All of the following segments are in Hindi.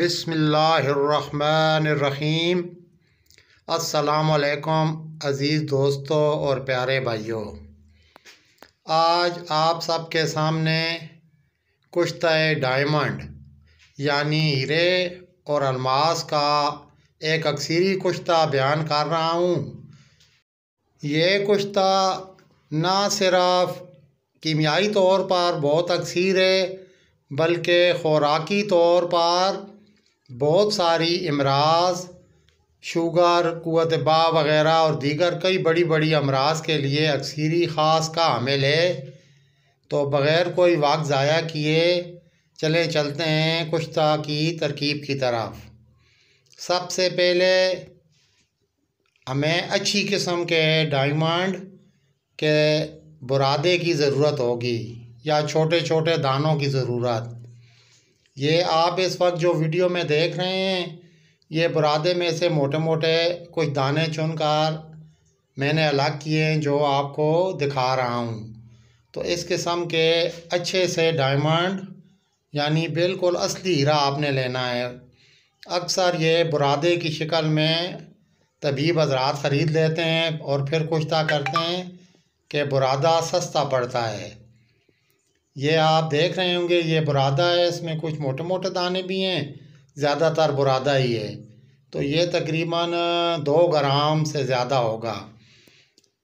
बिसमीम असलकम अज़ीज़ दोस्तों और प्यारे भाइयों आज आप सबके सामने कुश्त डायमंड यानी हीरे और अलमास का एक अक्सरी कुश्ता बयान कर रहा हूँ ये कुश्ता ना सिर्फ कीमियाई तौर पर बहुत अक्सर है बल्कि खुराकी तौर पर बहुत सारी अमराज शुगर कुत बा वगैरह और दीगर कई बड़ी बड़ी अमराज के लिए अक्सरी ख़ास का आमिल है तो बग़ैर कोई वक्त ज़ाया किए चले चलते हैं कुश्ता की तरकीब की तरफ सबसे पहले हमें अच्छी किस्म के डायमंड के बुरादे की ज़रूरत होगी या छोटे छोटे दानों की ज़रूरत ये आप इस वक्त जो वीडियो में देख रहे हैं ये बुरादे में से मोटे मोटे कुछ दाने चुनकर मैंने अलग किए हैं जो आपको दिखा रहा हूँ तो इस किस्म के अच्छे से डायमंड यानी बिल्कुल असली हीरा आपने लेना है अक्सर ये बुरादे की शिकल में तबीब हजरात ख़रीद लेते हैं और फिर कुश्ता करते हैं कि बुरादा सस्ता पड़ता है ये आप देख रहे होंगे ये बुरादा है इसमें कुछ मोटे मोटे दाने भी हैं ज़्यादातर बुरादा ही है तो ये तकरीबन दो ग्राम से ज़्यादा होगा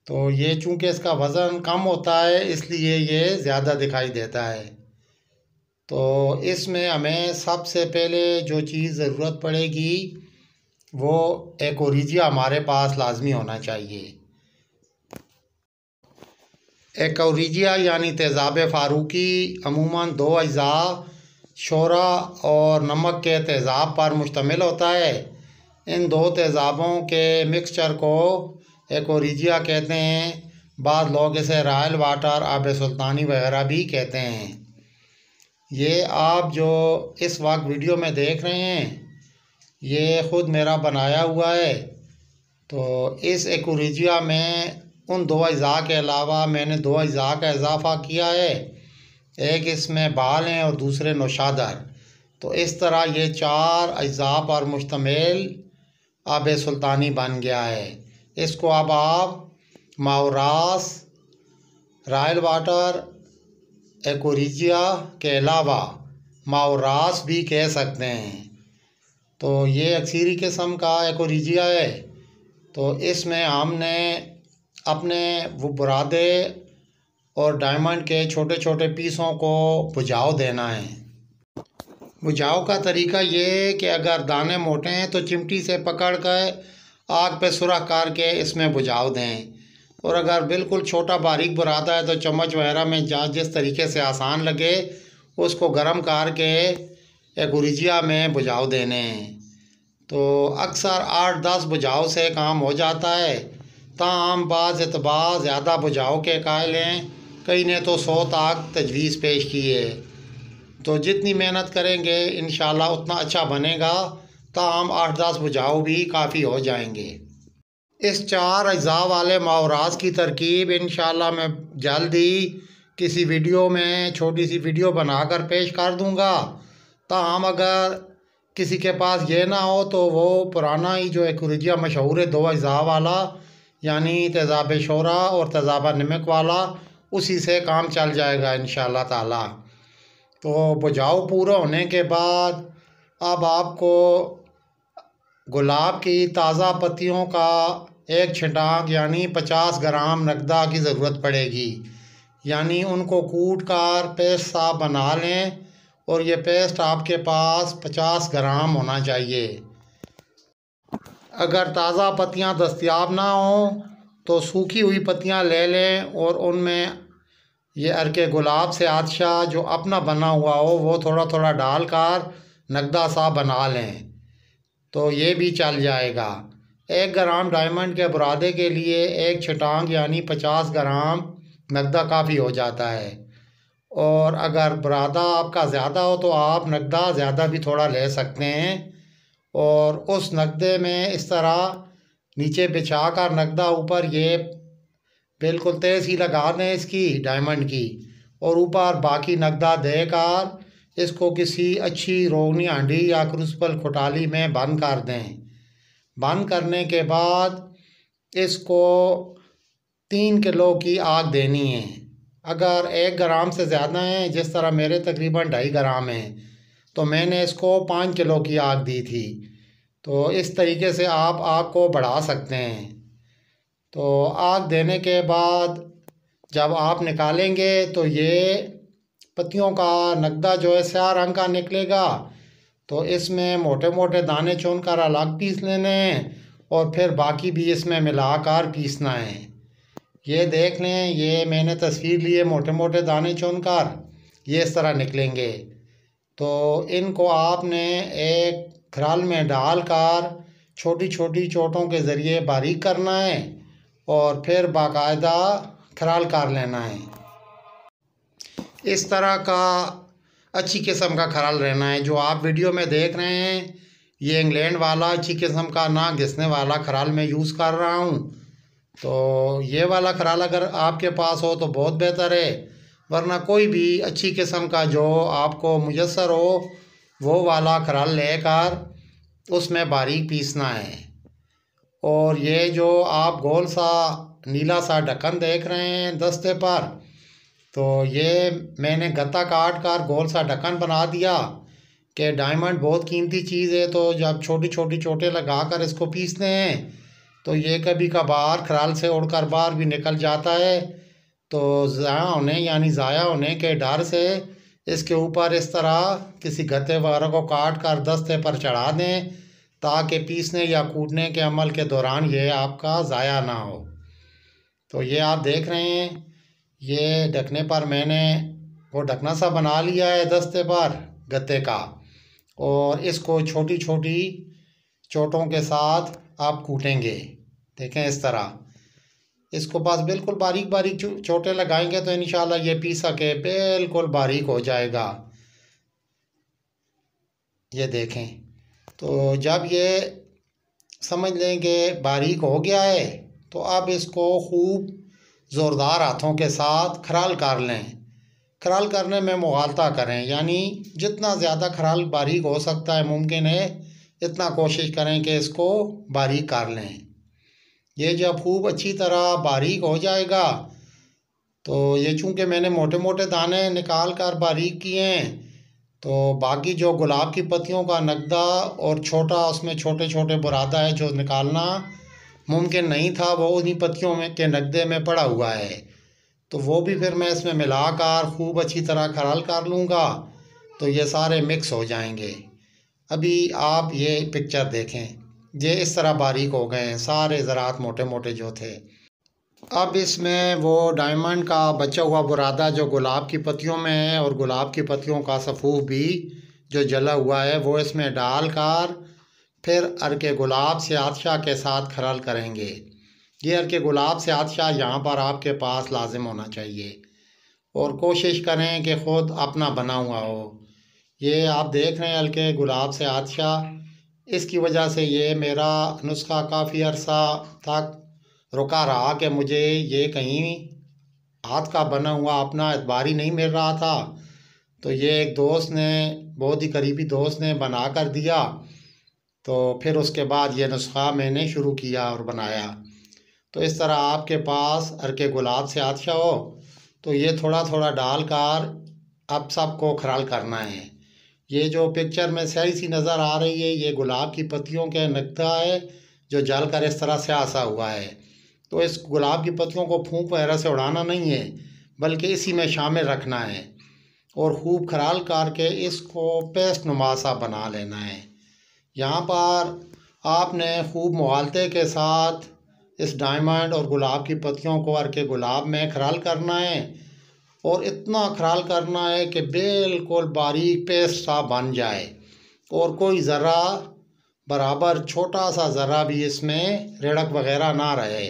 तो ये चूँकि इसका वज़न कम होता है इसलिए ये ज़्यादा दिखाई देता है तो इसमें हमें सबसे पहले जो चीज़ ज़रूरत पड़ेगी वो एकोरिजिया हमारे पास लाजमी होना चाहिए एकजिया यानी तेज़ाब फ़ारूकी अमूमन दो अज्जा शोरा और नमक के तेज़ाब पर मुश्तमिल होता है इन दो तेज़ाबों के मिक्सचर को औरजिया कहते हैं बाद लोग इसे रॉयल वाटर आब सुल्तानी वगैरह भी कहते हैं ये आप जो इस वक्त वीडियो में देख रहे हैं ये ख़ुद मेरा बनाया हुआ है तो इस एकजिया में उन दो अज़ा के अलावा मैंने दो अज़ा का इजाफ़ा किया है एक इसमें बाल हैं और दूसरे नौशादर तो इस तरह ये चार अज़ा पर मुश्तम आब सुल्तानी बन गया है इसको अब आप मावरास रॉयल वाटर एकोरिजिया के अलावा मावरास भी कह सकते हैं तो ये अक्सरी किस्म का एकोरिजिया है तो इसमें हमने अपने वो बुरादे और डायमंड के छोटे छोटे पीसों को बुझाव देना है बुझाव का तरीका ये है कि अगर दाने मोटे हैं तो चिमटी से पकड़ कर आग पे सुराख कर के इसमें बुझाव दें और अगर बिल्कुल छोटा बारीक बुरादा है तो चम्मच वगैरह में जा जिस तरीके से आसान लगे उसको गर्म कर के गुरिजिया में बुझाव देने हैं तो अक्सर आठ दस बुझाव से काम हो जाता है ताम बाज एतबा ज़्यादा बुझाओ के कायल हैं कई ने तो सौ ताक तजवीज़ पेश की है तो जितनी मेहनत करेंगे इन उतना अच्छा बनेगा ताम आठ दस बुझाओ भी काफ़ी हो जाएंगे इस चार अज़ा वाले मावराज की तरकीब इन मैं जल्द ही किसी वीडियो में छोटी सी वीडियो बनाकर पेश कर दूँगा ताहम अगर किसी के पास ये ना हो तो वो पुराना ही जो एक रुजिया मशहूर है दो अज़ा वाला यानी तेज़ाब शोरा और तेज़ाब नमक वाला उसी से काम चल जाएगा इन ताला तो बुझाव पूरा होने के बाद अब आपको गुलाब की ताज़ा पत्तियों का एक छिटाक यानी पचास ग्राम नकदा की ज़रूरत पड़ेगी यानी उनको कूट कर पेस्ट साफ बना लें और ये पेस्ट आपके पास पचास ग्राम होना चाहिए अगर ताज़ा पत्तियाँ दस्तियाब ना हों तो सूखी हुई पत्तियाँ ले लें और उनमें ये अरके गुलाब से आदशा जो अपना बना हुआ हो वो थोड़ा थोड़ा डाल कर नगदा सा बना लें तो ये भी चल जाएगा एक ग्राम डायमंड के बुरादे के लिए एक छटांग यानी पचास ग्राम नगदा काफ़ी हो जाता है और अगर बुरादा आपका ज़्यादा हो तो आप नगदा ज़्यादा भी थोड़ा ले सकते हैं और उस नकदे में इस तरह नीचे बिछा कर नकदा ऊपर ये बिल्कुल तेज ही लगा दें इसकी डायमंड की और ऊपर बाकी दे देकर इसको किसी अच्छी रोगनी हांडी या क्रूसपल खुटाली में बंद कर दें बंद करने के बाद इसको तीन किलो की आग देनी है अगर एक ग्राम से ज़्यादा हैं जिस तरह मेरे तकरीबन ढाई ग्राम हैं तो मैंने इसको पाँच किलो की आग दी थी तो इस तरीके से आप आग को बढ़ा सकते हैं तो आग देने के बाद जब आप निकालेंगे तो ये पत्तियों का नगदा जो है स्या रंग का निकलेगा तो इसमें मोटे मोटे दाने चुन कर अलग पीस लेने हैं और फिर बाकी भी इसमें मिलाकर पीसना है ये देख लें ये मैंने तस्वीर लिए मोटे मोटे दाने चुन कर ये इस तरह निकलेंगे तो इनको आपने एक खराल में डालकर छोटी छोटी चोटों के ज़रिए बारीक करना है और फिर बाकायदा खराल कर लेना है इस तरह का अच्छी किस्म का खराल रहना है जो आप वीडियो में देख रहे हैं ये इंग्लैंड वाला अच्छी किस्म का ना घिसने वाला खराल मैं यूज़ कर रहा हूँ तो ये वाला खराल अगर आपके पास हो तो बहुत बेहतर है वरना कोई भी अच्छी किस्म का जो आपको मुयसर हो वो वाला कराल लेकर उसमें बारीक पीसना है और ये जो आप गोल सा नीला सा ढक्कन देख रहे हैं दस्ते पर तो ये मैंने गत्ता काट कर गोल सा ढक्कन बना दिया कि डायमंड बहुत कीमती चीज़ है तो जब छोटी छोटी चोटे लगा कर इसको पीसते हैं तो ये कभी कभार खराल से उड़कर बाहर भी निकल जाता है तो ज़ाया होने यानी ज़ाया होने के डर से इसके ऊपर इस तरह किसी गत्ते वगैरह को काट कर दस्ते पर चढ़ा दें ताकि पीसने या कूटने के अमल के दौरान ये आपका ज़ाया ना हो तो ये आप देख रहे हैं ये ढकने पर मैंने वो ढकना सा बना लिया है दस्ते पर गत्ते का और इसको छोटी छोटी चोटों के साथ आप कूटेंगे देखें इस तरह इसको बस बिल्कुल बारीक बारीक छोटे लगाएंगे तो इन ये पीसा के बिल्कुल बारीक हो जाएगा ये देखें तो जब ये समझ लेंगे बारीक हो गया है तो अब इसको खूब ज़ोरदार हाथों के साथ खराल कर लें खराल करने में मुगालता करें यानी जितना ज़्यादा खराल बारीक हो सकता है मुमकिन है इतना कोशिश करें कि इसको बारीक कर लें ये जब खूब अच्छी तरह बारीक हो जाएगा तो ये चूँकि मैंने मोटे मोटे दाने निकाल कर बारीक किए हैं तो बाकी जो गुलाब की पत्तियों का नगदा और छोटा उसमें छोटे छोटे बुरादा है जो निकालना मुमकिन नहीं था वो उन्हीं पत्तियों में के नगदे में पड़ा हुआ है तो वो भी फिर मैं इसमें मिलाकर खूब अच्छी तरह खराल कर लूँगा तो ये सारे मिक्स हो जाएंगे अभी आप ये पिक्चर देखें ये इस तरह बारीक हो गए हैं सारे ज़रात मोटे मोटे जो थे अब इसमें वो डायमंड का बचा हुआ बुरादा जो गुलाब की पत्तियों में है और गुलाब की पत्तियों का सफ़ूह भी जो जला हुआ है वो इसमें डालकर फिर अर्क गुलाब से आदशाह के साथ खरल करेंगे ये के गुलाब से आदशाह यहाँ पर आपके पास लाजिम होना चाहिए और कोशिश करें कि ख़ुद अपना बना हुआ हो ये आप देख रहे हैं हल्के गुलाब से आदशाह इसकी वजह से ये मेरा नुस्खा काफ़ी अरसा तक रुका रहा कि मुझे ये कहीं हाथ का बना हुआ अपना एतबार ही नहीं मिल रहा था तो ये एक दोस्त ने बहुत ही करीबी दोस्त ने बना कर दिया तो फिर उसके बाद ये नुस्खा मैंने शुरू किया और बनाया तो इस तरह आपके पास अरके गुलाब से हादसा हो तो ये थोड़ा थोड़ा डाल कर अब सबको खराल करना है ये जो पिक्चर में सही सी नज़र आ रही है ये गुलाब की पत्तियों के नक्ता है जो जल कर इस तरह से आसा हुआ है तो इस गुलाब की पत्तियों को फूंक वगैरह से उड़ाना नहीं है बल्कि इसी में शामिल रखना है और खूब खराल करके इसको पेस्ट नुमासा बना लेना है यहाँ पर आपने खूब मालते के साथ इस डायमंड और गुलाब की पत्तियों को अर के गुलाब में खराल करना है और इतना खराल करना है कि बिल्कुल बारीक पेस्ट सा बन जाए और कोई ज़रा बराबर छोटा सा ज़रा भी इसमें रेड़क वगैरह ना रहे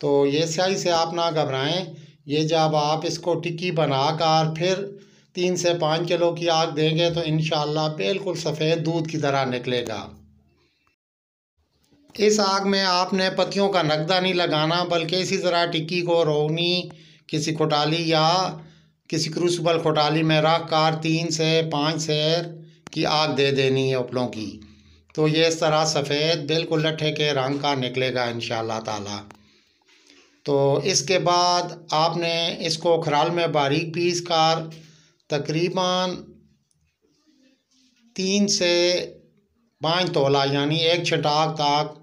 तो ये सही से आप ना घबराएं ये जब आप इसको टिक्की बनाकर फिर तीन से पाँच किलो की आग देंगे तो इन बिल्कुल सफ़ेद दूध की तरह निकलेगा इस आग में आपने पत्तियों का नगदा नहीं लगाना बल्कि इसी तरह टिक्की को रोगनी किसी कोटाली या किसी क्रूसबल कोटाली में रख कर तीन से पाँच शेर की आग दे देनी है उपलों की तो ये इस तरह सफ़ेद बिल्कुल लट्ठे के रंग का निकलेगा इन ताला तो इसके बाद आपने इसको खराल में बारीक पीस कर तकरीबन तीन से पाँच तोला यानी एक छटाक तक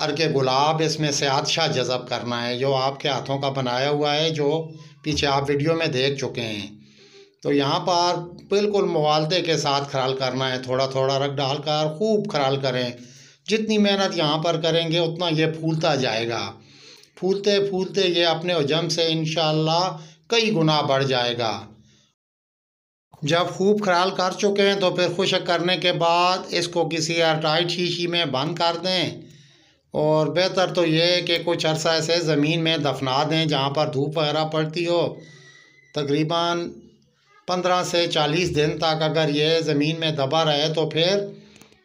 अर के गुलाब इसमें से आदशा जज़ब करना है जो आपके हाथों का बनाया हुआ है जो पीछे आप वीडियो में देख चुके हैं तो यहाँ पर बिल्कुल मवालते के साथ खराल करना है थोड़ा थोड़ा रख डाल कर खूब खराल करें जितनी मेहनत यहाँ पर करेंगे उतना ये फूलता जाएगा फूलते फूलते ये अपने उजम से इन कई गुना बढ़ जाएगा जब खूब खराल कर चुके हैं तो फिर खुशक करने के बाद इसको किसी एयरटाइट शीशी में बंद कर दें और बेहतर तो ये है कि कुछ अरसा ऐसे ज़मीन में दफना दें जहाँ पर धूप वगैरह पड़ती हो तकरीबन पंद्रह से चालीस दिन तक अगर ये ज़मीन में दबा रहे तो फिर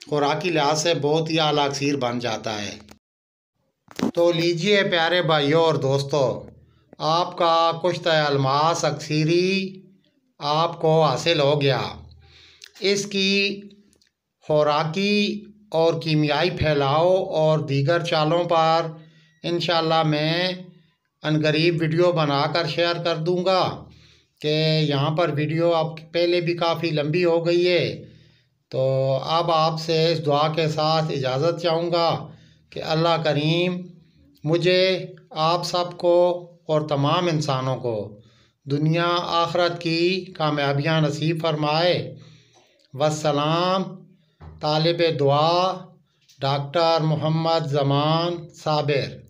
खुराकी लिहाज से बहुत ही आला अक्सर बन जाता है तो लीजिए प्यारे भाइयों और दोस्तों आपका कुश्त अलमास अक्सरी आपको हासिल हो गया इसकी खुराकी और कीमियाई फैलाओ और दीगर चालों पर इन मैं अनगरीब वीडियो बनाकर शेयर कर दूंगा कि यहाँ पर वीडियो आप पहले भी काफ़ी लंबी हो गई है तो अब आपसे इस दुआ के साथ इजाज़त चाहूँगा कि अल्लाह करीम मुझे आप सबको और तमाम इंसानों को दुनिया आखरत की कामयाबियाँ नसीब फरमाए वसलाम तालिब दुआ डॉक्टर मोहम्मद जमान साबिर